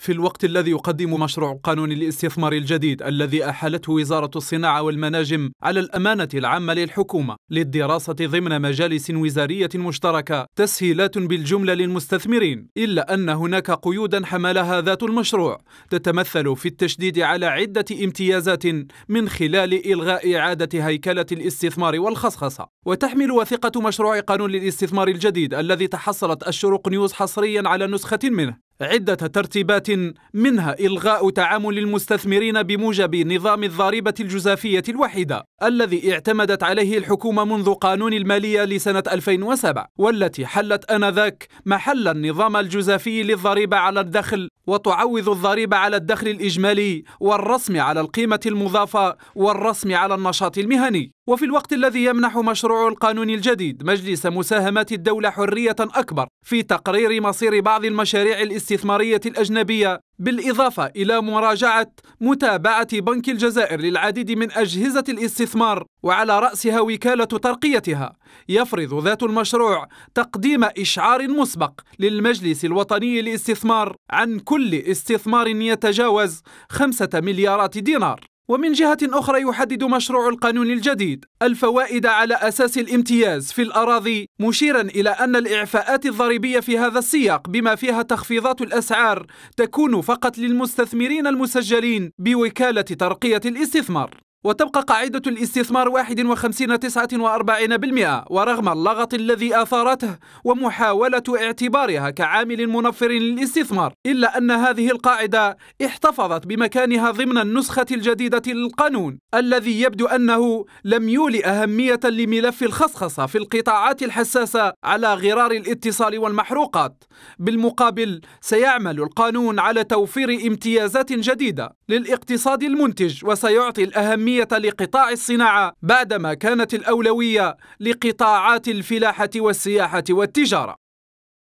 في الوقت الذي يقدم مشروع قانون الاستثمار الجديد الذي أحالته وزارة الصناعة والمناجم على الأمانة العامة للحكومة للدراسة ضمن مجالس وزارية مشتركة تسهيلات بالجملة للمستثمرين إلا أن هناك قيودا حملها ذات المشروع تتمثل في التشديد على عدة امتيازات من خلال إلغاء إعادة هيكلة الاستثمار والخصخصة وتحمل وثيقة مشروع قانون الاستثمار الجديد الذي تحصلت الشروق نيوز حصريا على نسخة منه عدة ترتيبات منها إلغاء تعامل المستثمرين بموجب نظام الضريبة الجزافية الوحيدة الذي اعتمدت عليه الحكومة منذ قانون المالية لسنة 2007 والتي حلت آنذاك محل النظام الجزافي للضريبة على الدخل وتعوض الضريبة على الدخل الإجمالي والرسم على القيمة المضافة والرسم على النشاط المهني وفي الوقت الذي يمنح مشروع القانون الجديد مجلس مساهمات الدولة حرية أكبر في تقرير مصير بعض المشاريع الاستثمارية الأجنبية بالإضافة إلى مراجعة متابعة بنك الجزائر للعديد من أجهزة الاستثمار وعلى رأسها وكالة ترقيتها يفرض ذات المشروع تقديم إشعار مسبق للمجلس الوطني للاستثمار عن كل استثمار يتجاوز خمسة مليارات دينار ومن جهة أخرى يحدد مشروع القانون الجديد الفوائد على أساس الامتياز في الأراضي مشيرا إلى أن الإعفاءات الضريبية في هذا السياق بما فيها تخفيضات الأسعار تكون فقط للمستثمرين المسجلين بوكالة ترقية الاستثمار وتبقى قاعدة الاستثمار 51 49% ورغم اللغط الذي أثارته ومحاولة اعتبارها كعامل منفر للاستثمار إلا أن هذه القاعدة احتفظت بمكانها ضمن النسخة الجديدة للقانون الذي يبدو أنه لم يولي أهمية لملف الخصخصة في القطاعات الحساسة على غرار الاتصال والمحروقات بالمقابل سيعمل القانون على توفير امتيازات جديدة للاقتصاد المنتج وسيعطي الأهمية الأهمية لقطاع الصناعة بعدما كانت الأولوية لقطاعات الفلاحة والسياحة والتجارة